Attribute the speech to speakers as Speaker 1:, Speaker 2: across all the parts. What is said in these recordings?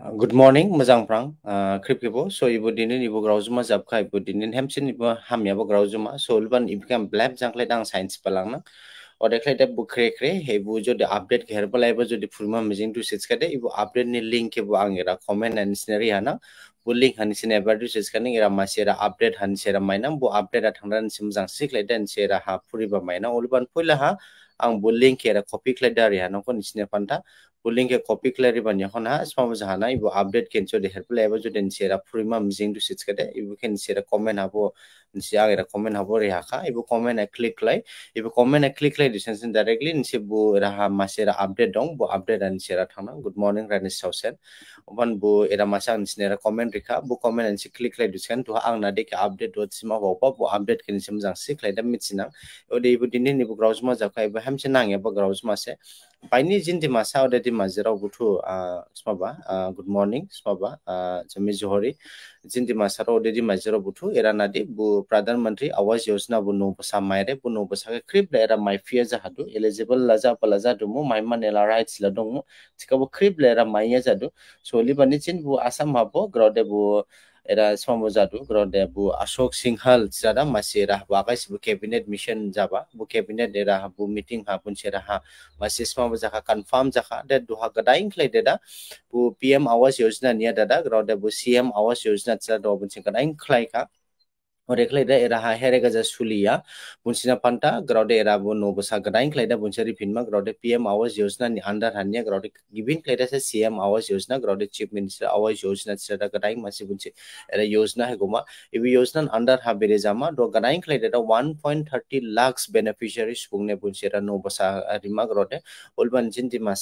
Speaker 1: Good morning, mazang prang. Uh, krip kibo. So ibu dinin ibu grauzuma zabka ibu dinin hemsin ibu ham ya ibu grauzuma. So ulban ibu kan blab jangkle dang science palang na. और एक light book रे रे हे बु जो update घेर पलाय बो जो फुलमा मेजिंग टू सेच करे इबो अपडेट ने लिंक के बो आंगेरा कमेंट हन सिनरी हाना बो लिंक हन सिन एबार टू सेच करने गेरा मासेरा अपडेट हन सेरा माइना बो अपडेट आ थांगरा सिम जां सिक लाइट हन सेरा हा फुरिबा माइना ओलबान पोइला हा आं बो buling ke copy klari ban yakhon ha smamu jana ibu update kencho de help le abajo den sera purima mjing du sits kade ibu ken sera comment habo nsia era comment habo re hakha ibu comment a click lai ibu comment a click lai distance directly nse bu raha masera update dong bu update an sera thana good morning ranis sausen oban bu era masa nsera comment rikha bu comment an click lai distance tu ang na de ke update dot sima bo bu update ken sim jang sik lai da mitsina ode ibu dinin ibu grouse ma jakha ibu hamse nang ya bu grouse ma se बायनि जिन्दिमा सावदादिमा जेरावबोथ' स्माबा good morning स्माबा जोंनि जोहरि जिन्दिमा सावदादिमा जेरावबोथ' एरानादि बु प्रधानमन्त्री आवास योजनाबो बसा माइरे बु नौबसाके क्रिब लेरा माइफिया जाहादु एलिजिबल लाजा पला जादुमु माइमान एला राइट्स ला दंमु थिकाबो क्रिब लेरा माइया जादु सोलिबानि जिन बु आसाम हाबो ग्रावदे बु era semua jadu kerana bu Ashok Singhal jadah masih rah bagai bu cabinet mission jaba bu cabinet era bu meeting ha pun cerah masih semua jaka confirm jaka ada dua kedai ingkle deda bu PM awas yojna niya dada kerana bu CM awas yojna jadah dua pun cerah ingkle ka रेखलै दा era हा हेरे गजा सुलिया बुनसिना पान्ता ग्राउडे era बो no बसा गदाइन क्लाइदा बुनसे PM Awas Yojana नि under हानिया ग्राउडे ग्राउडे chief minister Awas Yojana योजना है गोमा इबि योजना अंडर हा बेरे जामा दो गदाइन बसा रिमा ग्राउडे ओलबन जिन दिमा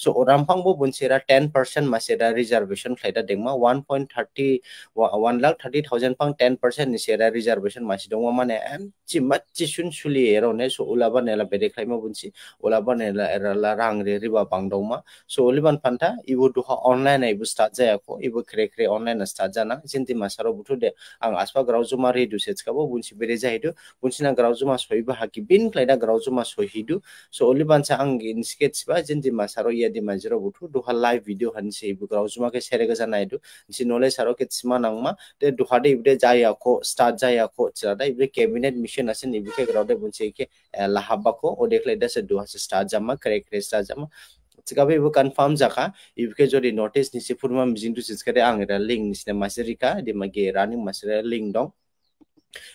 Speaker 1: सो ओरामफांगबो बुनसेरा 10% मासेरा रिजर्वेशन क्लाइदा देमा 1.30 वान लाख थार्टि थावजेन्ड फां टेन पार्सेन्ट सेरा रिजार्भेसन मानसि दङ माने एमचि माचि सुन सुलि एरावने सो उला बानायला बेरे खाइमा बुनसि उला बानायला एराला रां रे रिबा बांदावमा सो उलिबान फान्था इबो दुहा अनलाइन आइबो स्टार्ट जायाखौ इबो क्रे क्रे अनलाइन स्टार्ट जाना जिन्ति मासाराव बुथु दे आं आसपा ग्राव जमा रेडु सेचखाबो बुनसि बेरे जाहैदो बुनसिना ग्राव जमा सहिबो हाकि बिन क्लाइदा ग्राव जमा सहिदु सो उलिबान सा आं इनस्केट्स बा जिन्ति मासाराव यादि माजिराव बुथु दुहा लाइभ भिडिअ हानसि इबो ग्राव जमा के सेरेगा जानायदु जि नलेज सारो के सिमा nangma te duhade ibre jaya ko start jaya ko chirada ibre cabinet mission ase nibike grode bunse ke lahaba ko o dekhle da se duha se चिकाबे वो कंफर्म जाखा इबके जोदि नोटिस निसे फुरमा मिजिंटु सिसखरे आं रा लिंक निसे मासेरिका दिमागे रानिंग मासेरा लिंक दं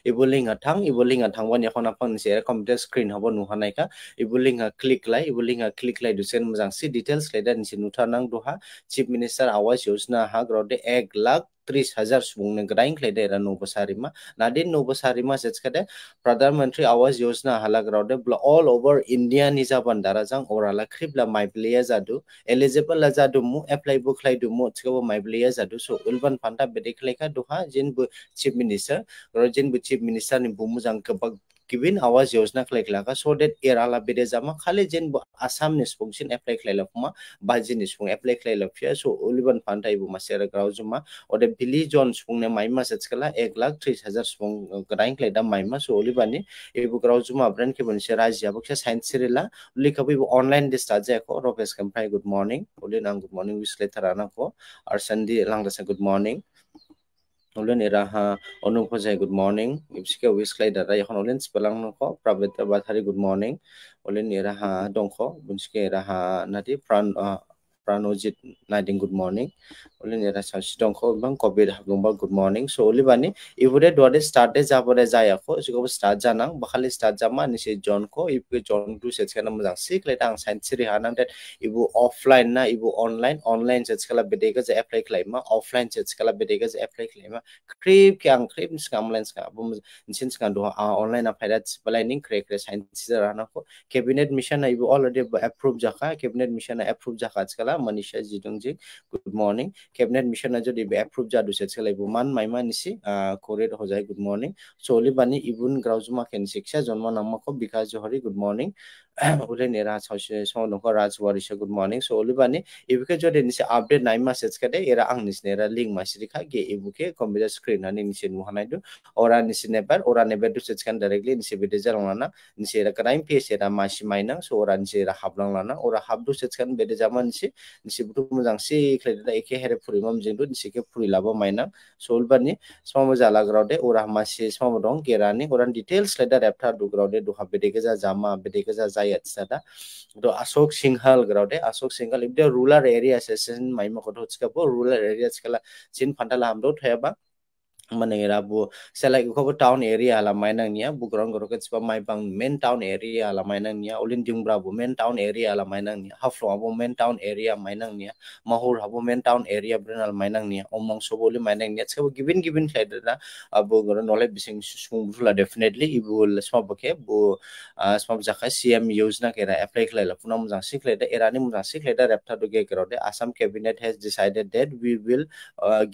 Speaker 1: इबो लिंक थां इबो लिंक थां वन यखन कंप्यूटर स्क्रीन हबो नुहानायखा इबुलिंग क्लिक लाय इबुलिंग क्लिक लाय दुसेन मोजां सि डिटेल्स लाय दा निसे नुथानां दोहा चीफ मिनिस्टर आवास योजना हा ग्रदे 1 लाख त्रिस हजार सुबुंनो ग्राइंग खालायदों न' बसारिमा नादे न' बसारिमा सेसखादे प्रधान मन्त्रि आवास योजना हालाग्रावदे ब्ल अल ओभार इन्डियानि जाबान दारा जां अराला ख्रिब्ला माइब्लेया जादो एलिजिबल जादो मु एप्लाइबो खालायदो मु थिखौबो माइब्लेया जादो स' उलबान फान्था बेदे खालायखा दहा जेनबो चिफ मिनिस्टार र' जेनबो चिफ मिनिस्टारनि बुमु जां गोबां गिन आवाज या सो देट एराला विदे जा म खालप्लाइला बिनी एप्लाइ खेलाइलाउँछ सो अलि ग्राउँ जुम्ा अडे भिलि जन सेट्स मलाई एक्क लाख त्रिस हजार सुाखे राज्य साइन्स सिरिय अनलाइन स्टार जाएको रफेसको गुड मर्निङ अलि न गुड मर्निङ विश्लेटर नोदि ल good morning nolen era ha onungkho jai good morning ipsike wisklai data ekhon olen spelang nongkho prabeta bathari good morning olen era ha dongkho bunske era ha nati pran Pranojit Nading, good morning. Only era Sanchi Donko, Bang Kobir Hagumba, good morning. So Olibani, if we do this start is Abore Zayako, so go start Jana, Bahali start Jama, and say John Ko, if we John do sets can among sick, let us send Siri Hanam that if you offline, na, if you online, online sets kala bedegas apply claima, offline sets kala bedegas apply claima, creep can creep scamlines, bum, since can do online up that's blinding crack, science Hanako, cabinet mission, I already approve Jaka, cabinet mission approve Jaka, পৰা মনীষা জিদংজী good morning cabinet মিছনে যদি approve যা দিছে চেলাই বুমান মাইমা নিচি কৰে হজাই good morning চৌলি বাণী ইবুন গ্ৰাউজমা কেন চিকিৎসা জন্ম নামক বিকাশ জহৰী গুড মৰ্ণিং उलेनेरा सावसिनि समाव नोंखौ राजवारिसो गुड मर्निं सो उलिबानि इबुके जदि निसे आपडेट नाइ मेसेज खदे एरा आं निसिनेरा लिंक मासिरिखा गे इबुके कम्पिउटार स्क्रिन हानि निसे नुहानायदो ओरा निसे नेबार ओरा नेबार दु सेच खान डायरेक्टली निसे बिदे जालांना निसे एरा कनाइ पेज एरा मासि माइनां सो ओरा निसे एरा हाबलांलाना ओरा हाबदु सेच खान बेदे जामा निसे निसे बुथु मोजां से खलेदा एके हेरे फुरिमाम जेंदु निसे के फुरिलाबो माइनां सो उलबानि समाव जालाग्रावदे ओरा मासि समाव दं गेरानि ओरा डिटेल्स लेदा रेपटा दुग्रावदे दुहा बेदे गेजा जामा बेदे गेजा আছে এটা তো অশোক সিংহল গ্রাউডে অশোক সিংহল এবার রুলার এরিয়া আছে সিন মাইম কথা হচ্ছে রুলার এরিয়া আছে সিন ফান্টালা मनेरा बो सेलाइक खबो टाउन एरिया ला माइनांनिया बुग्रां गोरो के छबा माइबां मेन टाउन एरिया ला माइनांनिया ओलिन दिंग ब्रा बो मेन टाउन एरिया ला माइनांनिया हाफलो आबो मेन टाउन एरिया माइनांनिया महुर हाबो मेन टाउन एरिया ब्रनल माइनांनिया ओमंग सबोले माइनांनिया छबो गिवन गिवन थायदा आबो गोरो नोले बिसिंग सुसुंग बुला डेफिनेटली इबो लस्मा बके बो स्मब जाखा सीएम योजना केरा अप्लाई खलाय ला पुना मुजा सिखलेदा एरानि मुजा सिखलेदा रेप्टा दुगे गरोदे Assam cabinet has decided that we will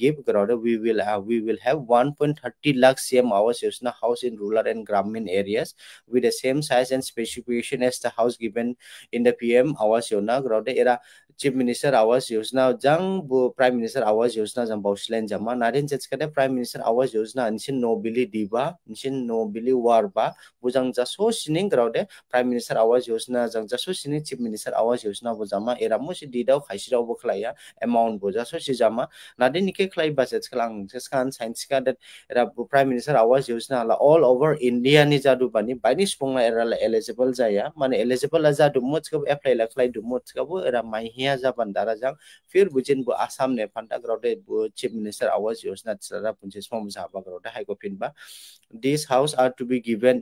Speaker 1: give गरोदे we will we will have one point thirty lakh same house is an house in rural and gramin areas with the same size and specification as the house given in the PM Awas Yojana ground era chief minister Awas योजना जङ prime minister Awas योजना जङ बाउसिलेन जम्मा Narayan चेचकाले prime minister Awas Yojana निसिन नोबिली दिबा निसिन नोबिली वार बा बुजाङ जसो सिनिङ ग्राउन्ड प्राइम मिनिस्टर आवास योजना जङ जसो सिनिङ चिफ मिनिस्टर आवास योजना बुजामा एरा मुसि दिदाव खाइसिरावबो खालाया एमाउन्ट बुजा सो सिजामा नारायण निकै खालायबा चेचकाल आं चेचकान साइन्स asking that the prime minister awas yojana la all over india ni jadu bani bani spong la era eligible jaya mane eligible la jadu much ko apply la apply du much ko era mai hia japan dara jang fir bujin bu assam ne phanta grode bu chief minister awas yojana sara punche spong ja ba grode hai ko pin ba this house are to be given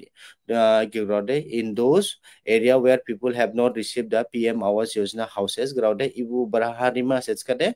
Speaker 1: grode uh, in those area where people have not received the pm awas yojana houses grode ibu braharima sets kade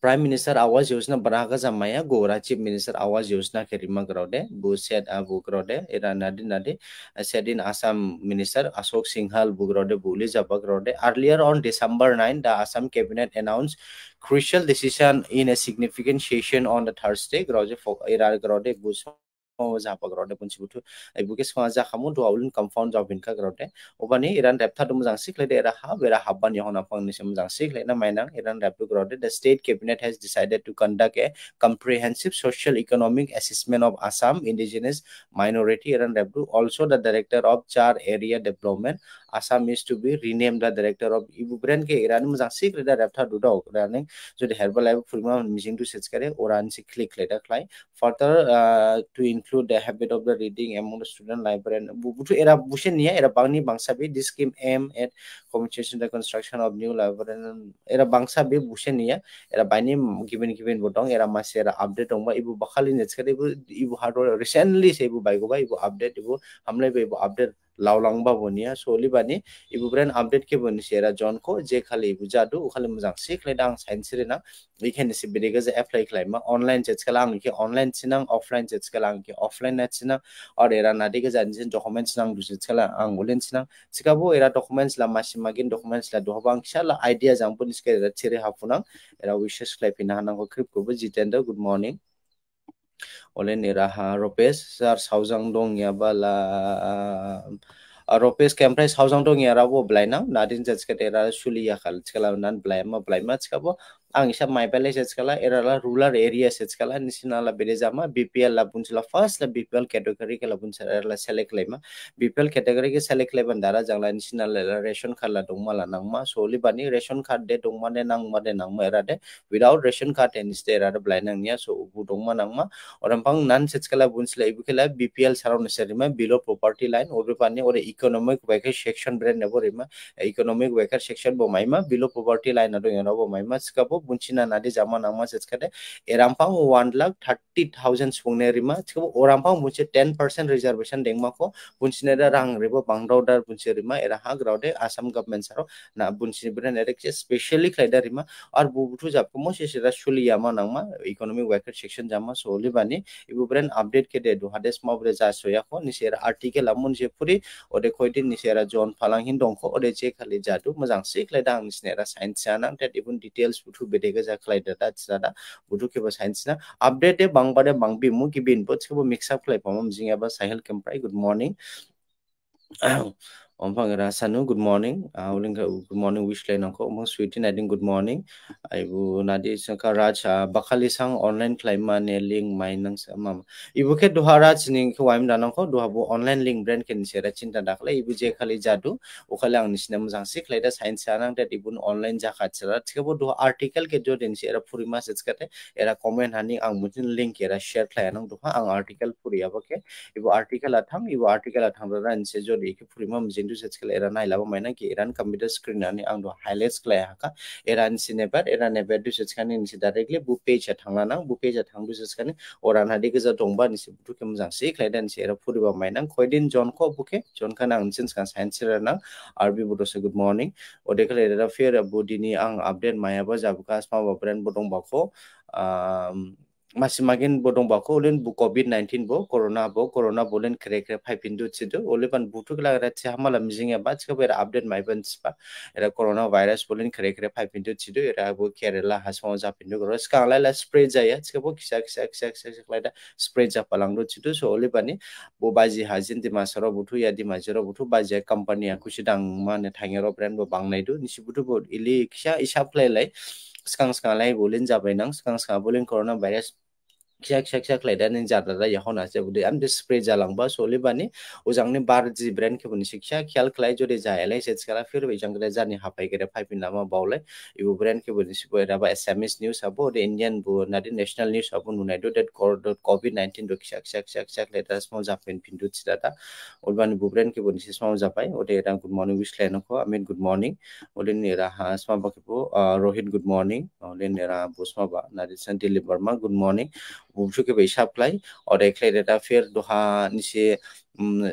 Speaker 1: Prime Minister Awas Yosna Braga Zamaya Gora Chief Minister Awas Yosna Kerima Grode, Buset Abu Grode, Ira Nadin Nadi, Sedin Assam Minister Asok Singhal Bugrode, Bulis Abagrode. Earlier on December 9, the Assam Cabinet announced crucial decision in a significant session on the Thursday, Groje Ira Grode, Gusma. जाहाबाग्रबुथु बुके जाखामु दुआउलिन compound जाबिनखा ग्रावते अबानि इरान रेपथा मोजां सिख्लायदे एरा हा बेरा हाब्बानि हना फांनिसे मोजां सिख्लायना माइनां इरान रेपु ग्रावते the state cabinet has decided to conduct a comprehensive social economic assessment of Assam indigenous minority इरान रेपु also the director of char area development Assam is to be rename the director of इबु ब्रेन्डके एरानो मोजां सिक्रेट डाइरेक्टर दुदाव रानै जुदि हेल्प लाइफ फुलमा मिजिं टु सेट करे ओरान सि क्लिक लेटा क्लाइ further to include the habit of the reading among the student librarian बुथु एरा बुसे निया एरा बांनि बांसा बे this scheme aim at communication the construction of new librarian एरा बांसा बे बुसे निया एरा बायनि गिवेन गिवेन बदों एरा मासे एरा अपडेट दंबा इबु बखालि नेट्स करे इबु इबु हार्डवेयर रिसेंटली से इबु बायगोबा इबु अपडेट इबु हमले बे इबु अपडेट लावलांबा बनिया सोलिबानि इबुब्रेन अपडेट के बनि सेरा जन को जे खालि इबु जादु उखालि मोजां से खलाय दां साइन्स रेना इखेन से बेरेगा जे अप्लाई खलायमा ऑनलाइन चेच खला आं के ऑनलाइन सिनां ऑफलाइन चेच खला आं के ऑफलाइन नेट सिनां और एरा नादे के जानि सिन डॉक्यूमेंट्स नां दुसे खला आं गोलेन सिनां सिकाबो एरा डॉक्यूमेंट्स ला मासि मागिन डॉक्यूमेंट्स ला दोहबा आं आइडिया जां पुलिस के एरा छेरे हाफुनां एरा विशेष खलायफिना हानांगौ क्रिप को Jitendra good morning Olen Raha Ropes sar sausang dong ya bala Ropes camprai sausang dong ya rabo blaina nadin jats ra tera shuli ya kal chkala nan blaima blaima blai आं इसा माइबाले सेचकाला एराला rural area सेचकाला निसिनाला बेरेजामा BPL ला बुनसला फर्स्ट ला बीपीएल कैटेगरी के ला बुनसला एराला सेलेक्ट लाइमा बीपीएल कैटेगरी के सेलेक्ट लाइमन दारा जांगला निसिनाला रेशन कार्ड ला दोंमा ला नांगमा सोलि बानि रेशन कार्ड दे दोंमा दे नांगमा दे नांगमा एरा दे विदाउट रेशन कार्ड एनिस दे एरा ब्लाइ नांगनिया सो उबु दोंमा नांगमा ओरमपांग नान सेचकाला बुनसला इबुकेला बीपीएल साराउन सेरिमा बिलो प्रॉपर्टी लाइन ओबे पानि ओरे इकोनॉमिक वेकर सेक्शन ब्रेन नेबो रिमा इकोनॉमिक वेकर सेक्शन बोमाइमा बिलो प्रॉपर्टी लाइन अदो एनो बोमाइमा स्काबो lampu bunchina nadi jama nama sechkade erampang 1 lakh 30000 sungne rima chko orampang bunche 10% reservation dengma ko bunchine da rang rebo bangrau dar bunche rima era ha graude assam government saro na bunchine bra nerek specially khlaida rima ar bubutu japko mo sesera shuli yama nama economic worker section jama soli bani ibu brand update ke de duhades ma bre ja soya ko nisera article amun je puri ode koidi nisera john phalanghin dongko ode je khali jadu mojang siklai dang nisera science anang tet ibun details butu bedega ja khlai da ta chada da budu ke ba science na update bang bare bang bi mu ki bin po chhe bo mix up khlai pa mam jinga ba sahil kem pray good morning ompang rasanu good morning awling good morning wish le nangko ompang sweetie nading good morning aibu nadi saka raj bakali sang online klaima ne link mainang sama ibu ke duha raj ning ko waim danangko duha bu online link brand ke nisera cinta dakle ibu je khali jadu ukhala ang nisna mujang sik le da science anang da ibun online ja khachra thikabo duha article ke jo den sera puri mas skate era comment hani ang mutin link era share khlai nang duha ang article puri abake ibu article atham ibu article atham ra nse jo dekhi puri mam jin एरा एरान हाइलाबो माइना कि एरान computer screen आनि आं दो highlights खलाय हाखा एरान cinnabar एरान एबार दुसेट्सखानि निसि directly बु पेजआ थांलाना बु पेजआ थां दुसेट्सखानि अरान हादि गोजा दंबा निसि बुथुखे मोजांसै खलाय दानसि एरा फुरिबा माइना खयदिन जनखौ बुखे जनखाना आं सिन्सखा साइन्स आरबि गुड मर्निं ओदेखलै एरा फेर बुदिनि आं स्मा masimagin bodong bako olen bu covid 19 bo corona bo corona bolen kre kre phai pindu chidu ole pan butu kla ra che hamala mjing ya bach kaber update mai ban spa era corona virus bolen kre kre phai pindu chidu era bo kerala hasmo ja pindu ro ska la la spray ja ya chebo kisa kisa kisa kisa kla da spray ja palang ro chidu so ole pani bo baji hajin di masaro butu ya di majaro butu baji company ya kusidang ma ne thangero brand bo bangnai du nisi butu bo ili kisa isap lai lai skang skang lai bolen ja bai nang skang skang bolen corona virus kisa kisa kisa khlaidan jarada ya hona se budi am de spray jalangba soli bani ojangni bar ji brand ke buni siksa khyal khlai jodi ja lai se skala fir we jangre jani hapai gere phai pin lama baule ibu brand ke buni sibo era ba sms news abo de indian bu nadi national news abo nunai do dot cor dot covid 19 do kisa kisa kisa kisa khlaidan smo japen pindu chidata olbani bu brand ke buni smo japai ode era good morning wish leno ko amen good morning ode nera ha sma ba ke bu rohit good morning ode nera busma ba nadi san deliver ma good morning bumshu ke bai sak kelai ore kelai reta fair doha ni se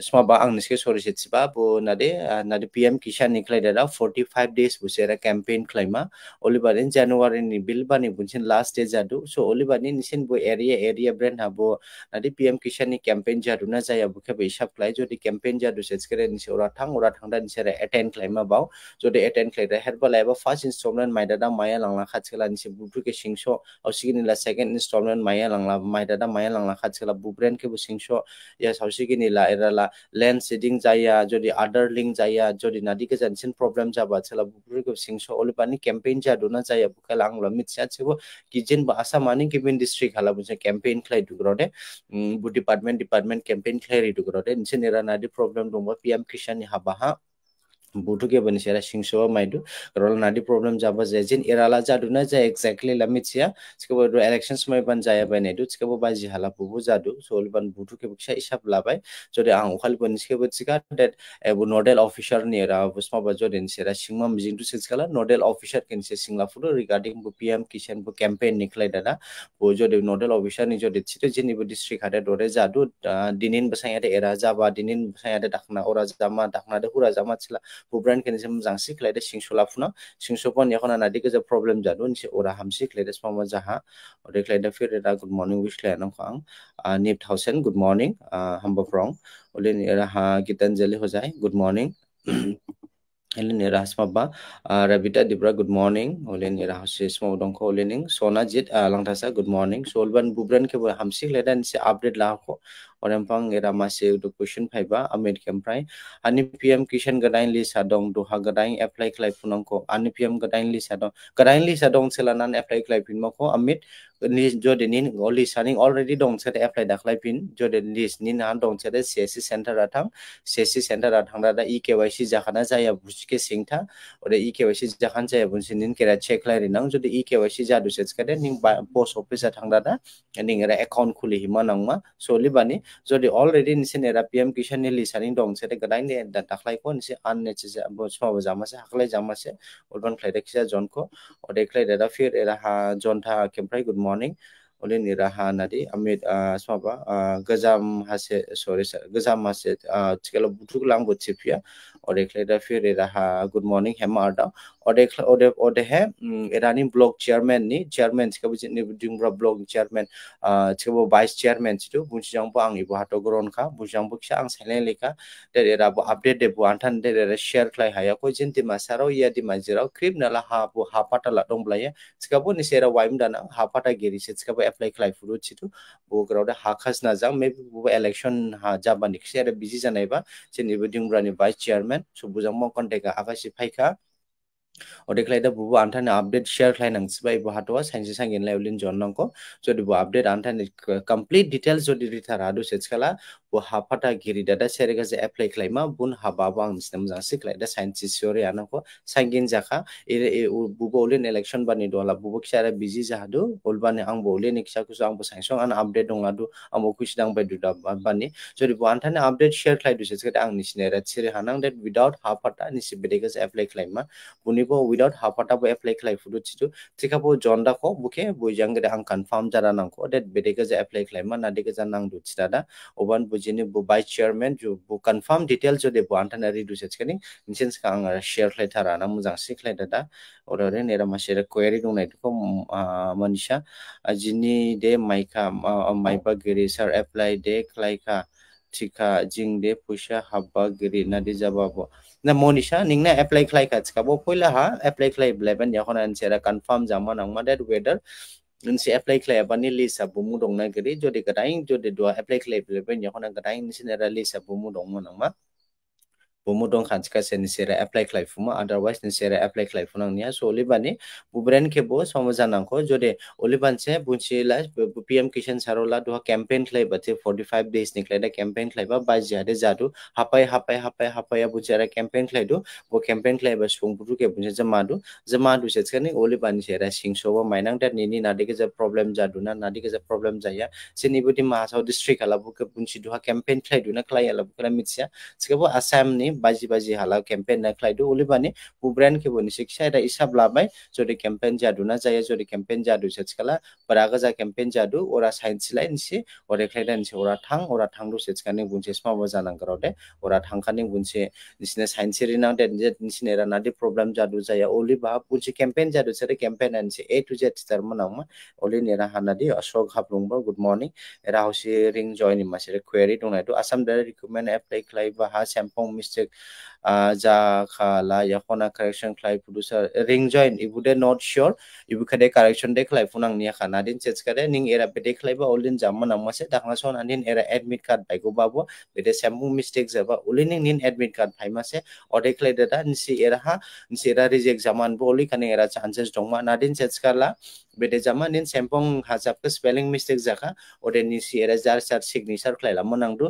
Speaker 1: smaba ang niske sori setiba bo nade nade pm kishan niklai dada 45 days busera campaign klaima olibar in january ni bilba ni bunchen last day jadu so olibar ni nisin bo area area brand habo nade pm kishan ni campaign jadu na jaya bukhe be hisab klai jodi campaign jadu setskere ni ora thang ora thang da ni sera attend klaima bau jodi attend klai da herba laiba first installment mai dada maya langla khatchela ni bubru ke singso ausigini la second installment maya langla mai dada maya langla khatchela bubrand ke bu singso ya sausigini la आइराला land seeding जाया যদি আদার link जाया যদি নাদি গেজানসিন problem जाबा छला बुफुरगो सिंगसो ओलिपानि campaign जादोना जाया बुखा लांगला मिथिया छबो किजेन भाषा मानि गिबिन डिस्ट्रिक्ट हाला बुजे ক্যাম্পেইন ख्लाइ दुग्रोदे बु डिपार्टमेन्ट डिपार्टमेन्ट ক্যাম্পেইन ख्लाइ रिदुग्रोदे निसे नेरा नादि प्रब्लेम दंबा पिएम किसान हाबाहा budu ke bani shera shingsho mai du rol nadi problem jaba jejin irala jadu na ja exactly lami chia chike bo elections mai ban jaya bani du chike bo baji hala bubu jadu sol ban budu ke bksha ishab labai jodi ang ukhal bani chike bo chika that ebu nodal officer ni ra busma ba jodi ni shera shingma mjing du sikala nodal officer ken se singla fudu regarding bu pm kishan bu campaign niklai dada bo jodi nodal officer ni jodi chite jini bu district hada dore jadu dinin basang ade era jaba dinin basang ade dakna ora jama dakna de hura jama chila pobran kene sem jangsi klede singso lafuna singso pon yakhona na dike je problem jadu ni ora hamsi klede spama jaha ore klede fir era good morning wish kle nam khang nip thousand good morning hamba from ole ni era ha gitanjali ho jai good morning Hello Nirahas Mabba, uh, Rabita Dibra, good morning. Ole Nirahas Sma Udonko Ole Ning, Sona Jit, uh, Langtasa, good morning. So Ulban Bubran ke hamsik leda ni se update lah ko. अरेम्पां एरा मासे उदु question FIBA America ओमफ्राय आनि PM किसान गदाइन लिसा दं दोहा गदाइन apply खालायफुनांखौ आनि पीएम गदाइन लिसा दं गदाइन लिसा दं सेलानानै एप्लाई खालायफिनमाखौ अमित जदेनि लिसानि अलरेडि दं सेर एप्लाई दाख्लायफिन जदे लिसनि ना दं सेर सिएसि सेन्टारा थां सिएसि सेन्टारा थांदा दा इ केवाइसि जाखाना जाया बुजिके सिंथा अरे इ केवाइसि जाखान जाया बुजिन निन केरा चेक लायरिनां जदे इ केवाइसि जादु सेचकादे निं पोस्ट अफिसा थांदा दा निं एरा एकाउन्ट खुलिहिमा नांमा सलिबानि जदि अलरेडि निसे नेरा पीएम किसाननि लिसानि दं सेटे गदाइ ने दाखलाइखौ निसे निसे अननेचे समाव जामासे हाखलाइ जामासे उल्बान फ्लाइ खिसा जनखौ अदेखलाइ रेरा फिर एरा हा जनथा केमफ्राय गुड मर्निं ओले निराहा nadi अमित semua गजाम हासे सरी sorry gazam hasil kalau butuh lang buat sipia good morning हेमा एरानी ब्लक चेयरमैन नि चेयरमैन दिंब्रा ब्लक चेयरमैन छबो वाइस चेयरमैन छितु बुंसिजांगबो आं इबो हातो ग्रोनखा बुंसिजांगबो खिसा आं साइलेन लेखा देरेराबो अपडेट देबो आंथान देरेरा शेयर खलाय हायाखौ जिन दिमासाराव या दिमाजिराव क्रिप नाला हाबो हाफाटाला दंब्लायो छिखाबो निसेरा वाइम दाना हाफाटागिरिसो छिखाबो एप्लाय खलायफुरु छितु बग्रावदा हाखास नाजां मे बबो इलेक्शन जाबानि खिसा बिजि जानायबा जोंनिबो दिंब्रानि वाइस चेयरमैन मेन सुबुजा मंगन देगा आकाशि फाइखा अदेखलाइदो बुबु आंथाने अपडेट शेयर खलाइनांग सिबाय बु हाटो साइन्स सांगिन लाइबलिन जोंनांगो जदि बु अपडेट आंथाने कंप्लीट डिटेल्स जदि रिथार आदु सेचखला bu hapata giri da da seri gaza apply klai ma bun haba ba ang nisna mzang si klai da science is yore yana ko sangin zaka ira e u bubo ulin election ba ni do la bubo kisara busy zahadu ulba ni ang boli ni kisa kusu ang pasang song an update dong adu amu kusi dang bai duda ba ni so di buan tani update share klai du sesi kata ang nisna rat siri hanang that without hapata nisi bede gaza apply klai ma buni ko without hapata bu apply klai fudu chitu tika bu jonda ko buke bu yang gada ang confirm jara nang ko that bede gaza apply klai ma nadi gaza nang du chitada oban bu जिनि बु vice chairman जो बु confirm detail जो बु आंतनारि research कनि निसेन्स का आं share खालायथारा ना मोजां सि खालायदा दा अरे नेरा मासे क्वेरी दंनाय बेखौ मनिषा जिनि दे माइका माइबा गिरि सार एप्लाइ दे खालायखा थिखा जिं दे पुशा हाबा गिरि ना दे जाबाबो ना मनिषा निंना एप्लाइ खालायखा थिखा बो पहिला हा एप्लाइ खालायब्लाबन याखन आन्सरा कंफर्म जामा नांमा that whether nên sẽ apply clay và nên lý sạp bùm đồng này cái đấy cho đi cái đánh cho đi đua apply clay bên nhau hôm nay cái đánh xin ra lý sạp bùm đồng mà nóng mắt bumu dong khan chika se nisera apply khlai fuma otherwise nisera apply khlai funang nia so olibani bubren ke bo samajana ko jode oliban se bunchi la pm kishan sarola do campaign khlai bache 45 days niklai da campaign khlai ba ba jare jadu hapai hapai hapai hapai buchara campaign khlai do bo campaign khlai ba sung buru ke bunche jama do jama do se chani olibani se ra sing so ba mainang ta ni ni nadi ke ja problem jadu na nadi ke ja problem jaya se ni budi mahasau district ala bu ke bunchi do campaign khlai do na khlai ala bu kala mitsia chikabo assam ni बाजी बाजी हाला campaign खालायदो अलिबानि बुब्रेन के बोनि शिक्षा एटा हिसाब लाबाय जदि केम्पेन जादुना जायो जदि केम्पेन जादु सेचकाला बरा गजा कैम्पेन जादू और साइन्सलाय निसि और खायदा निसि ओरा थां ओरा थांदु सेचकानि बुनसे स्माबो जानांगौ दे और थानी बुनसे निसिना साइन्सरि ना दे निसिना राना दे प्रब्लेम जादु जाया अलिबा बुनसे कैम्पेन जादु सेरे केम्पेन निसि ए टू जेड स्टार मोनावमा ओली नेरा हाना दी अशोक हाबलुंगबो गुड मर्निंग रिंग हौसि रिं क्वेरी दंनायदो आसाम डायरेक्ट रिक्रुटमेन्ट एप्लाई खाई हा सेम्पं मिस्टेक আছে যা খালা এখন কারেকশন খাই প্রডিউসার রিং জয়েন ইবুদে নট শিওর ইবুখাদে কারেকশন দেখলাই ফুনাং নিয়া খা নাদিন চেঞ্জ কাদে নিং এরা বেদে খাইব অলদিন জামা নাম আছে দাখনা সন আনিন এরা এডমিট কার্ড পাইগো বাবু বেদে স্যামু মিস্টেক যাবা উলি নিং নিন এডমিট কার্ড পাইমাছে অডে খাই দাদা নিসি এরা হা নিসি এরা রিজেক্ট জামান অলি কানে এরা চান্সেস জমা নাদিন চেঞ্জ কালা বেদে জামা নিন স্যামপং হাজাবকে স্পেলিং মিস্টেক জাকা ওদের নিসি এরা জার চার সিগনেচার খাইলাম নাংদু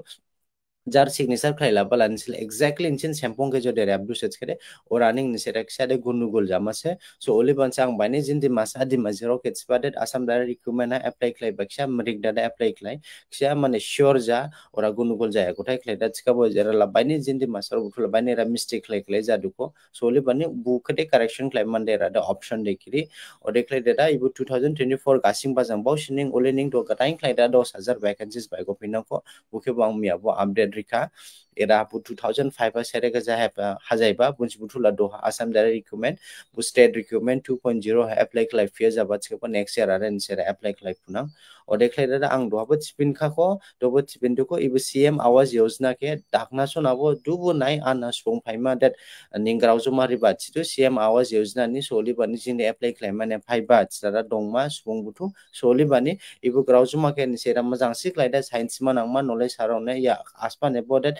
Speaker 1: जार सिग्नेचार खाइला बला निसेल एक्जेक्टली निसेन सेम्पंग के जोदे एब्यूसेज करे और आनिंग निसे रक्षादे गुनुगुल जामासे सो ओले बंस आं बाने जिंदि मासा दि मजरो के स्पाडेड आसाम दारे रिक्रूटमेंट अप्लाई खलाय बक्षा मरिक दादा अप्लाई खलाय खिया माने श्योर जा और गुनुगुल जाया गथाय खलाय दा छिकाबो जरा ला बाने जिंदि मासा बुथुल बाने रा मिस्टेक खलाय खलाय जादुको सो ओले बाने बुखते करेक्शन खलाय मानदे रा दा ऑप्शन देखिरि और देखलाय दादा इबो 2024 गासिं बाजां बाव सिनिंग ओले निंग दो गथाय खलाय दा 10000 वैकेंसीज बायगो पिनाको बुखे बां मियाबो update rica. era bu 2005 a serega jaha hajaiba bunchi butula doha assam dare requirement bu state requirement 2.0 ha apply klai phia jaba chhepa next year ara nisera apply klai punang ode klai dara ang doha bu chipin kha ko dobo chipin ko ibu cm awas yojana ke dakna sona bo dubu nai ana spong phaima that ningrau jo mari ba chitu cm awas yojana ni soli bani jinde apply klai mane phaiba chara dongma spong butu soli bani ibu grau jo ma ke nisera majang sik lai da science ma nangma knowledge sarone ya aspa ne bo that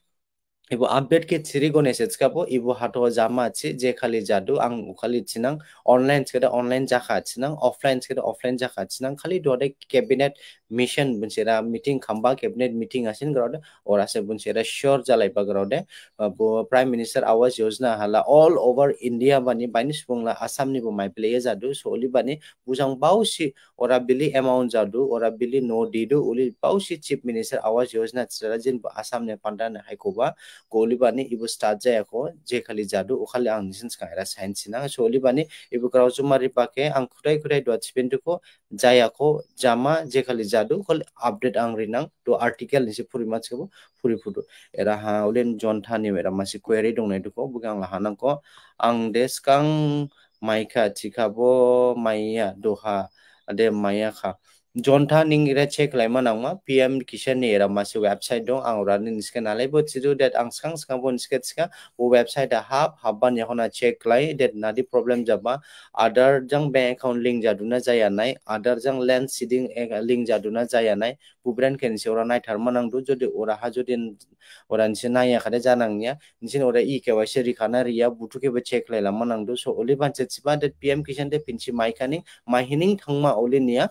Speaker 1: 이거 암벳게 드리고 내세츠가보 이거 하도 자마치 제 칼리 자두 앙 칼리 치낭 온라인 치가 온라인 자카 치낭 오프라인 치가 오프라인 자카 치낭 칼리 도데 캐비넷 미션 분세라 미팅 캄바 캐비넷 미팅 아신 그러데 오라세 분세라 셔 자라이바 그러데 프라임 미니스터 아와즈 Yojana 할라 올 오버 인디아 바니 바니 스봉라 아삼니 보 마이플레 자두 소리 바니 부장 바우시 오라 빌리 어마운트 자두 오라 빌리 노 디두 올리 바우시 칩 미니스터 아와즈 Yojana 치라 진 아삼네 판다나 하이코바 k o गोलीबानि u ब ो start जायाखौ जे खालि ज ा i ु अ ख ा ल s आं न ि स ि a ् स i ा य र ा a ा इ न स ि a ा i ो ल ि ब ा न ि इ u ो a ् र ा व जुमारि प ा क i आं खुदाय खुदाय दवा च ि प े न ् ट ु j a जायाखौ जामा जे खालि जादु खालि आपडेट आं रिनां द आर्टिकेल निसि फुरि म p u r ि ख ौ फुरि a ु द ु एरा हा उ n े न ज न थ ा a ि एरा मासि क ् व n र ि दंनाय दुखौ ब ु l ां a n a n न ां ख ौ आं देसकां माइखा थिखाबो म ा y a doha दे म ा इ y a ka जनथा निं इरा चेक लाइमा नामा पीएम किसान नि इरा वेबसाइट दं आं रा आं सखां वो वेबसाइट हाब हाबबान यहना चेक लाइ दैट नादि प्रॉब्लम जाबा आधार जं बैंक अकाउंट लिंक जादुना जाया नाय आधार जं लैंड सीडिंग लिंक जादुना जाया नाय बुब्रेन केनसे ओरा नायथारमा ओरा हा जदि जाना निसे नाया खादे जानांनिया निसे ओरा ई केवाईसी चेक लाइलामा नांदु सो ओले बानसे सिबा दैट पीएम किसान दे निया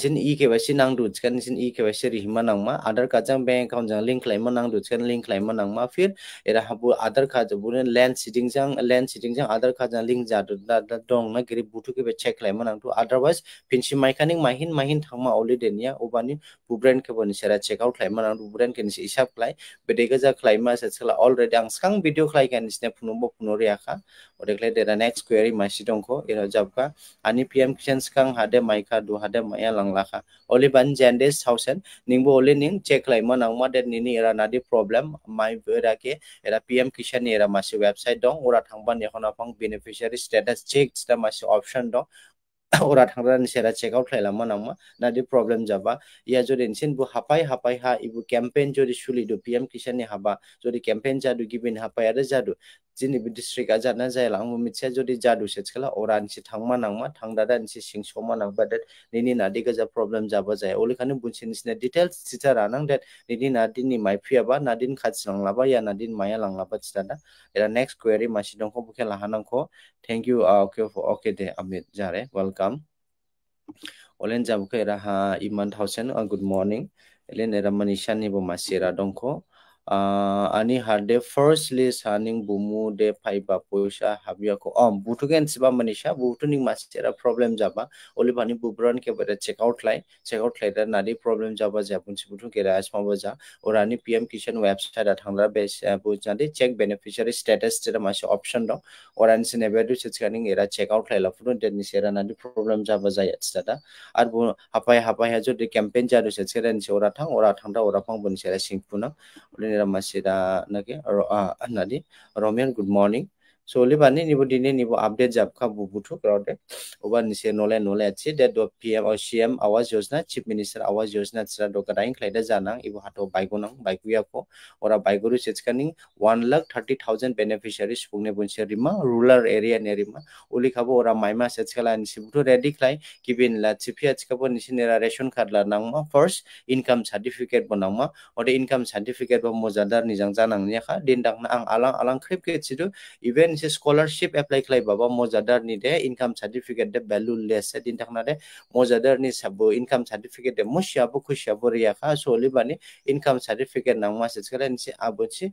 Speaker 1: जिन ई के वाई सी नांग दुचकन जिन ई के वाई सी रिहिमा नांगमा आधार कार्ड जंग बैंक अकाउंट जंग लिंक लाइमा नांग दुचकन लिंक लाइमा नांगमा फिर एरा हाबु आधार कार्ड जबु लैंड सीटिंग जंग लैंड सीटिंग जंग आधार कार्ड जंग लिंक जादु दा दं ना गिरि बुथु के बे चेक लाइमा नांग अदरवाइज पिनसि माइखानिक माहिन माहिन थांगमा ऑलरेडीनिया ओबानि बुब्रेन के बनि सेरा चेक आउट लाइमा नांग बुब्रेन के निसि हिसाब खलाय बेदेगा जा खलाइमा सेसला ऑलरेडी आं स्कां भिडियो खलाय के निसने फुनुबो फुनोरियाखा odekle de na next query masih dongko ira jab ka ani pm kitchen skang hade maika du hade maya lang laha oli ban jende sausen ningbo oli ning check lai ma nang ma de nini ira nadi problem mai vera ke ira pm kitchen ira masih website dong ora thang ban yakona pang beneficiary status check sta masih option dong ora thang ran sera check out lai lama nang ma nadi problem jaba ya jodi insin bu hapai hapai ha ibu campaign jodi shuli do pm kitchen ni haba jodi campaign jadu gibin hapai ada jadu जेनिबो district जाना जायला आंबो मिथिया जुदि जादु सेटखला अरानसे थांमा नांमा थांदा दानसे सिंसमा नांबा that निनि नादि गोजा problem जाबा जाया अलिखानि बुनसे डिटेल्स सिटा रानां देट निनि नादिनि माइफियाबा नादिन खाथि या नादिन माया लांलाबा सिटादा एरा नेक्स्ट क्वेरी मासि दंख बुखे लाहानांखौ थैंक इउ ओके ओके दे अमित जारे वेलकाम अलेन जाबुखे एरा इमान थावसेन गुड मर्निं एलेन एरा मनिषानिबो मासि एरा दंख uh, ani hade firstly saning bumu de paiba poisa habia ko om butugen siba manisha butuning masera problem jaba oli bani bubron ke bare check out lai check out lai da nari problem jaba japun sibutu ke raj mabaja or ani pm kishan website at hangla base bujandi check beneficiary status tera mas option do or ani sinebedu chechkaning era check out lai lafuno de ni sera nari problem jaba jaya tsada ar bu hapai hapai ha jo de campaign jadu chechkaren se ora thang ora thang da ora pang bun sera singpuna ni dah masih dah nak okay. ah, ah nadi Romian good morning solibani nibo dini nibo update jab kha bu buthuk rode oba nise nole nole achi that do pm or cm awas yojana chief minister awas yojana tsra do ka daing khlaida janang ibo hato baigo nang baiku ya ko ora baigo ru chechkaning 1 lakh 30000 beneficiaries pungne bunse rima rural area ne rima uli khabo ora maima sechkala nisi butu ready khlai kibin la chief ya chkabo nisi nera ration card la nangma first income certificate bonangma ore income certificate ba mojadar nijang janang ne kha din dang ang alang alang khrip ke chidu event मोनसे scholarship apply खालायबाबो मजादारनि दे income certificate दे value less दिन थांना दे मजादारनि साबो इनकाम सार्टिफिकेट दे मुसियाबो खुसियाबो रियाखा सोलिबानि इनकाम सार्टिफिकेट नां मासे स्कलारनिसि आबोसि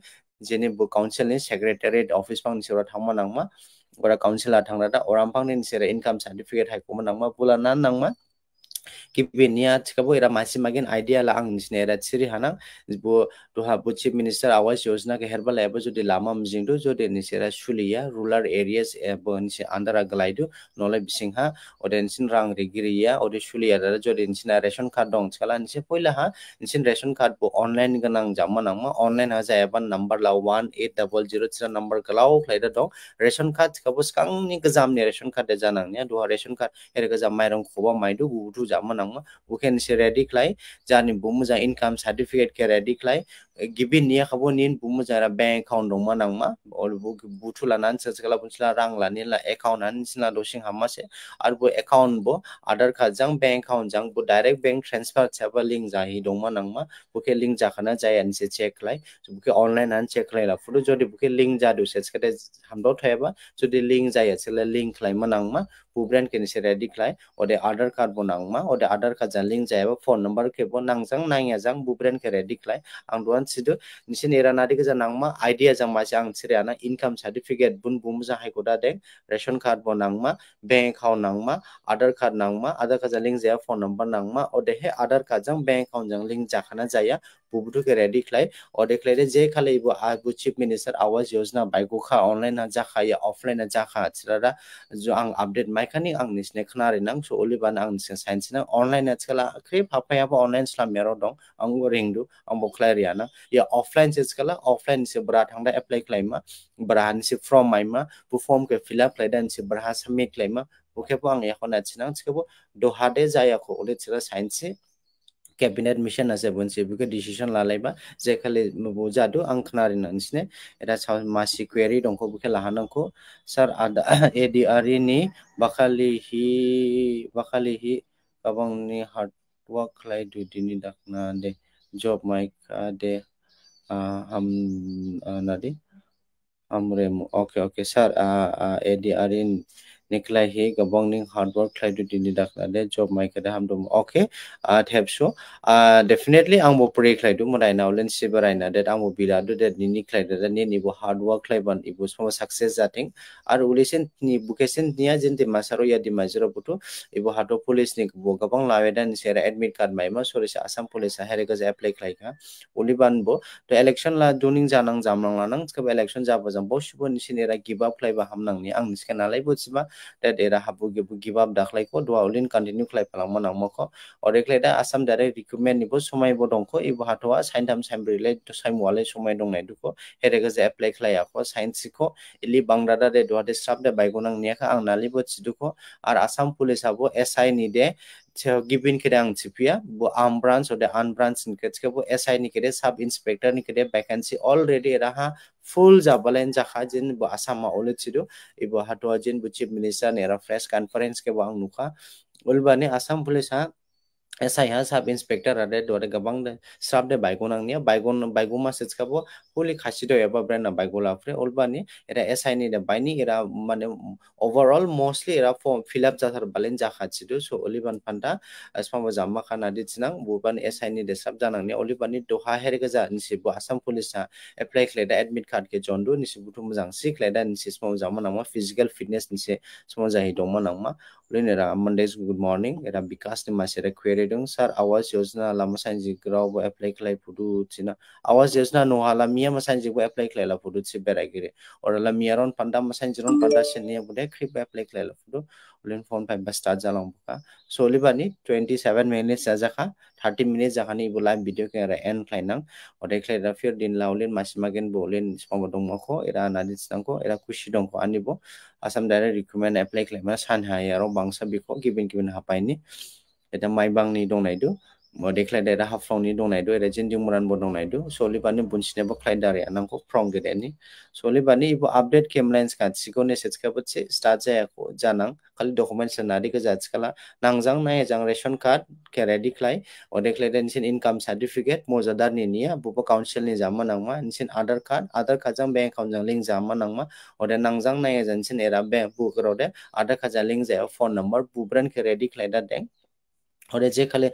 Speaker 1: जेने काउन्सिलनि सेक्रेटारिएट अफिस पांसिरा थांमा नांमा ओरा काउन्सिला थांना दा ओरामफांनि इनकाम सार्टिफिकेट हाइखौमो नांमा बुलाना नांमा kibi niya chikabo ira masi magin idea la ang nisne era chiri hana bo toha bo chief minister awas yojana ke herbal ebo jodi lama mjing do jodi nisera shuliya rural areas ebo nisi andara glaidu nole bisingha ode nisin rang regiriya ode shuliya ra jodi nisina ration card dong chala nisi poila ha nisin ration card bo online ganang jamma nangma online ha ja eban number la 1800 number kalau klaida dong ration card chikabo skang ni gazam ni ration card janang ni do ration card ere gazam mairong khoba maidu gudu buja manang ma uken se ready klai jani bu muja income certificate ke ready klai गिबिन निया खाबो निन बुमो जारा bank account दंमा नांमा और बु बुथु लानान ससकला बुनसला रां लानि ला अकाउंट हान सिना दोसिं हामासे आर बु अकाउंट बो आधार कार्ड जां बैंक अकाउंट जां बु डायरेक्ट बैंक ट्रांसफर छाबा लिंक जाहि दंमा नांमा बुके लिंक जाखाना जायान से चेक लाय बुके ऑनलाइन हान चेक लाय लाफुदो जदि बुके लिंक जादो सेसकते हामदो थायबा जदि लिंक जाया सेला लिंक लायमा नांमा बुब्रेन के निसे रेडी लाय ओदे आधार कार्ड बो नांमा ओदे आधार कार्ड जां लिंक जायाबा फोन नंबर के बो नांजां नांया जां बुब्रेन के रेडी लाय आं दोन manchido nisin eranadi ga janang ma idea jang ma jang chirana income certificate bun bum ja hai ko da deng ration card bo nang ma bank account nang ma aadhar card nang ma aadhar card link ja phone number nang ma o de he aadhar card jang bank account jang link ja khana jaya बुबुथुके ready खलाय अदे खलायदे जे इबो आ आबो chief minister आवाज योजना online ना बायगखा online जाखायो अफलाइन जाखा छरा जो आं अपडेट माइखानि आं निसने खना रे नंग सो ओलिबान आं निसने साइंस ना ऑनलाइन ना छला अनलाइन फाफाया बो ऑनलाइन अनलाइन मेरो दं आं आंबो रेंदु रिया ना या ऑफलाइन से छला ऑफलाइन से बरा थांदा एप्लाइ मा बरा निसे फ्रॉम फर्म मा बु फॉर्म के फिल अप खलायदा निसे बरा सबमिट मा ओके बो आं एखोन एखन आथिना छिखबो दहादे जायाखौ ओले छरा साइंस से केबिनेट मिशन आसे बुंसे बेखौ डिसिजन लालायबा जे खालि मबो जादो आं खनारि नोंसिनि एटा सा मासि क्वेरि दंखौ बेखौ लाहानांखौ सार आदा ए डि आर इ नि बाखालि हि बाखालि हि गाबांनि हार्ड वर्क लाय दुदिनि दाखना दे जॉब माइक दे हम नदि हमरे ओके ओके सर ए डि आर इन niklai he gobong ning hard work khlai du dini dakla de job mai kada ham dum okay uh, have so uh, definitely ang bo pray khlai du mudai now len si barai na that ang bo bila du that nini khlai da ni ni bo hard work khlai ban ibu sama success jating ar ulisen ni bukesin nia jin te masaro ya di majro putu ibu hato police ni bo gobong laweda ni sera admit card mai ma sori asam police ha rega apply khlai ka uli ban bo to election la duning janang jamlang lanang kab election jabo jambos bo ni sinera give up khlai ba hamnang ni ang niskanalai bo chiba दा देरा हाबु गेबु give आप दाखलायखौ दुआ उलिन continue खालायफालांमो नामखौ अरेख्लाय दा आसाम दारै रिक्रुटमेन्टनिबो समायबो दंखौ इबो हाथ'आ sign थाम sign ब्रैलाय साइमुवालाय समाय दंनाय दुखौ हेरेगा जे एप्लाय खालायाखौ साइन्सिखौ इलि बांग्रा दा दे दुहाते स्राब दे बायगौनां नेयाखौ आं नालिबो सिदुखौ आर आसाम पुलिसआबो एस आइनि दे गिबिन खेदे आं सिफिया बो आम ब्रान्स अदे आन ब्रान्स निखेसखौ एस आइनि खेदे साब इन्सपेक्टरनि खेदे भेकेन्सि अलरेडि राहा full jabalen jaha jin bo asama ole chiru ibo e hatwa jin bu chief minister era press conference ke bang nuka ulbani asam police ha saya sab inspector ade dore gabang de sab de baigonang nia baigon baigoma sechka bo poli khasi do eba brand na baigola pre olbani era si ni de baini era mane overall mostly era form fill up jathar balen ja khachi do so oliban panda asma jamma khana de chinang buban si ni de sab janang nia olibani doha her ga ja nisi bo assam police na apply khle da admit card ke jondo nisi butu mujang sik le da nisi smo jamma nama physical fitness nisi smo jahi dongma nama lene ra mondays good morning era bikas ni masere query redung sar awas yosna lama sanji grau bo apply klay pudu china awas yosna no hala mia masanji bo apply klay la pudu si beragiri ora la mia ron panda masanji ron panda seni ya bude kri apply klay la pudu ulin phone pa bastad jalang buka so liba ni 27 minutes saja ka 30 minutes jaka ni bula video ke ra end klay nang ora klay ra fir din la ulin masih magen bo ulin spomo dong moko ira nadit sang ko ira kushi dong ko anibo asam dari recommend apply klay mas han hai ya ro bangsa biko given given hapa ini eta maibangni dongnaidu dekhlai da haflongni dongnaidu era jinjung muranbo dongnaidu solibani bunchinebo khlaidare anangko pronggedeni solibani ibo update kemlines ka tsiko message ka butse start ja ko janang khali documents na dik ja tskala nangjang na jang ration card ke ready khlai o dekhlai den sin income certificate mojadar ni niya bupo council ni jama nangma sin aadhar card aadhar card jang bank account jang link jama nangma o de nangjang na jan sin era bank book ro de aadhar card jang link ja phone number bubran ke ready khlai da deng ore je khale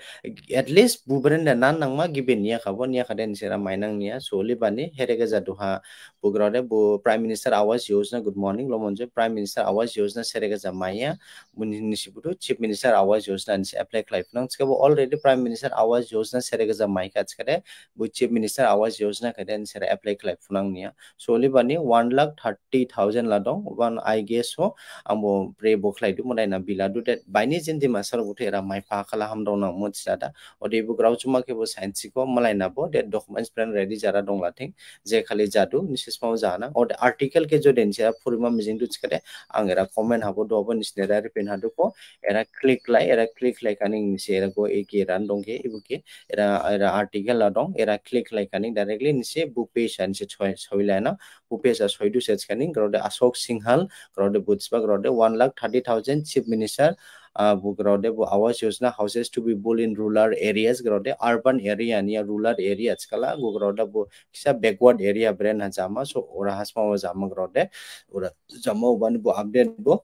Speaker 1: at least bubren da nan nang ma gibe niya khabo niya khade ni sera mainang niya so le bani here ga ja duha bugra re bu prime minister awas yojna good morning lo monje prime minister awas yojna sere ga ja maiya mun ni si budu chief minister awas yojna ni apply khlai phnang chka bo already prime minister awas yojna sere ga ja mai ka chkare bu chief minister awas yojna khade ni sera apply khlai phnang niya so le bani 1 lakh 30000 la dong one i guess so ambo pre bo khlai du monai na bila du that by ni jindi ma sar bu thera mai pa khala ham dongna mo chata odi bu grau chuma ke bo sign si ko malai na bo de documents plan ready jara dongla thing je khali jadu nisis mau jana od article ke jo den cha purima mizing du chkare angera comment habo do bo nisne ra pen hadu ko era click lai era click lai kaning nise era go ek ran dong ke ibu ke era era article la dong era click lai kaning directly nise bu page an se choi soila na bu page a soidu se chkaning grode ashok singhal grode butsba grode 1 lakh 30000 chief minister গ্ৰহদে Awas Yojana houses to be build in rural areas গ্ৰহদে urban area নিয়া rural areas কালা গ্ৰহদে কিছা backward area ব্ৰেণ্ড হাজামা চ' ওৰা হাজমা জামা গ্ৰহদে ওৰা জামা উবান update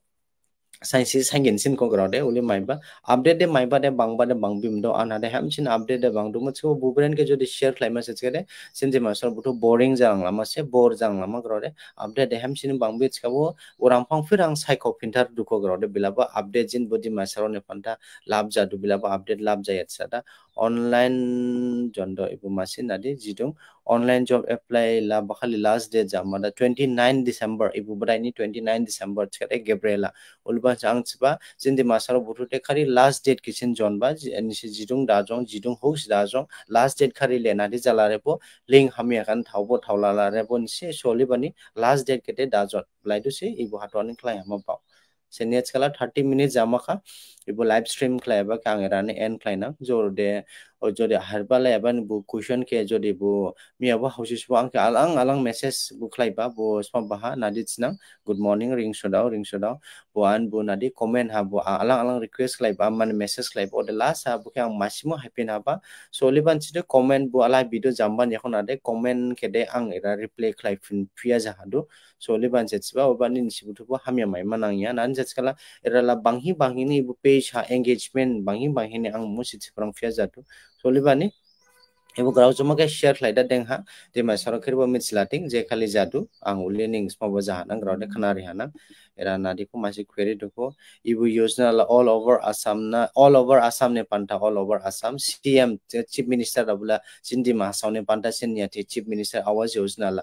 Speaker 1: sciences hangin sin ko gro de uli maiba update de maiba de bangba de bangbim do ana de ham sin update de bangdu mo chho bubren ke jodi share klai message ke de sin je masal buto boring jang lama se bore jang lama gro de update de ham sin bangbe chkabo oram phang phir ang psycho printer du ko gro de bilaba update jin bodi masal ne panta lab ja du bilaba update lab ja etsa da online জন্দ এইবোৰ মাচিন আদি যিটো online job apply লা বখালি last date যাম মানে twenty nine December এইবোৰ বোধাই নি টুৱেণ্টি নাইন ডিচেম্বৰ চিকাতে গেব্ৰেলা ওলোবা চাংচ বা যেনে মাছৰ বুটতে খালী লাষ্ট ডেট কিচেন জনবা যিটো দাজং যিটো হৌচ দাজং লাষ্ট ডেট খালী লেনাদি জ্বালাৰেব লিং হামি এখন থাকিব থাউলা লাৰেব নিচে লাষ্ট ডেট কেতিয়া দাজত লাইটো চি এইবোৰ হাতত আনি খেলাই से नेट खाला 30 मिनिट जामा खा इबो लाइव स्ट्रीम खाला का आंगे राने एंड खलायना जो दे o jodi har bala eban bu question ke jodi bu mi aba hosi sibo angke alang alang message bu khlai ba bu sma baha nadit sna good morning ring so dau ring so dau bu an bu nadi comment ha bu alang alang request khlai ba man message khlai bu the last ha bu ke ang maximum happy na ba so li ban chide comment bu ala video jamban yakon ade comment ke de ang era reply khlai fin pia ja ha do so li ban chet sibo ban in sibu thu bu hamya mai manang ya nan jet kala era la banghi banghi ni bu page ha engagement banghi banghi ni ang mo sit from pia ja do চলিবানি এইবোৰ গ্ৰাহক জমাকে share খাই দা দেংহা দেমাই সৰকাৰীবোৰ মিছলাটিং যে খালি যাদু আং উলিয়ানিং স্মাব জাহানাং গ্ৰাউণ্ডে খানাৰি হানাং এৰা নাদিকো মাছে খুৱেৰি দুখ এইবোৰ য়োজনা অল অভাৰ আছাম না অল অভাৰ আছাম নে পান্তা all over Assam C M chief minister আবোলা চিন্দি মাহাচাও নে পান্তা চিনিয়াঠি চিফ মিনিষ্টাৰ আৱাজ য়োজনালা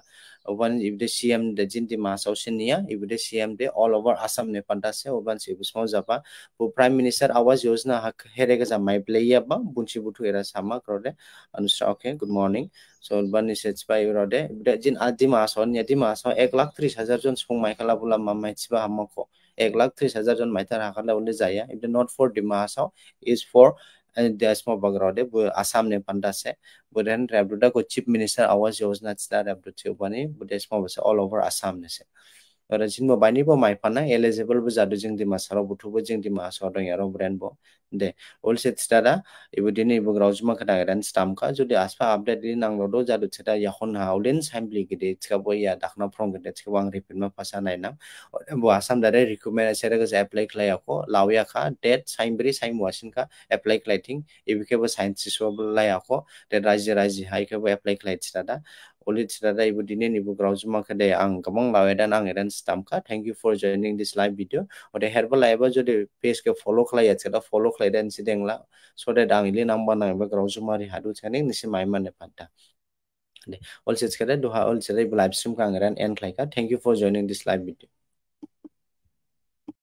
Speaker 1: one if the CM the Jintima Sausinia, if the CM the all over Assam Nepantase, one if small Zapa, who Prime Minister Awas Yosna Heregaza my playaba, Bunchibutu Era Sama Krode, and so okay, good morning. So one is it's by Rode, the Jin Adimas on Yadimas, or egg luck three hazards on Spong Michaelabula Mamachiba Hamako, egg luck three hazards on Maitarakala only Zaya, if the not for Dimasa is for. ଦିଆଯିବ ବଗରରେ ଆସାମ ନେପାଣ୍ଡା ସେ ବୁଧେନ ରେବ୍ରୁଡ଼ା କୋ chief minister Awas Yojana ଥିଲା ରେବ୍ରୁଡ଼ା all over Assam ନେ ସେ আৰু জিনব বাইনি মাইফানা এলিজিবল জাদু জিং ডিমা সারা বুথুবো জিং ডিমা সর দং এরো ব্র্যান্ড বো দে ওল সে স্টারা ইবু দিনে ইবু গ্রাউজমা কাটা গ্যান স্টাম কা যদি আসপা আপডেট দিন নাং লডো জাদু ছটা ইয়াখন হাউলেন সাইম্বলি গিদে ছকা বো ইয়া দাখনা ফ্রং গদে ছকা ওয়াং রিপিট মা পাসা নাই না বো আসাম দারে রিকমেন্ড আছে রেগে অ্যাপ্লাই ক্লাইয়া কো লাউয়া কা ডেট সাইম্বরি সাইম ওয়াশিন কা অ্যাপ্লাই ক্লাইটিং ইবু কেবো সাইন্স সিসব লাইয়া কো দে রাজ্য রাজ্য হাই কেবো অ্যাপ্লাই ক্লাইট স্টারা ulit sila dah ibu dinin ibu kerang semua kedai ang kemang lawe dan ang eran stamka. Thank you for joining this live video. Ode herbal lawe jo de page ke follow kala ya cila follow kala dan si deng la. So de dang ilin ambang nang ibu kerang semua di hadu cila ni si mai mana pada. Ole sila cila doha ole sila ibu live stream kang eran end kala. Thank you for joining this live video.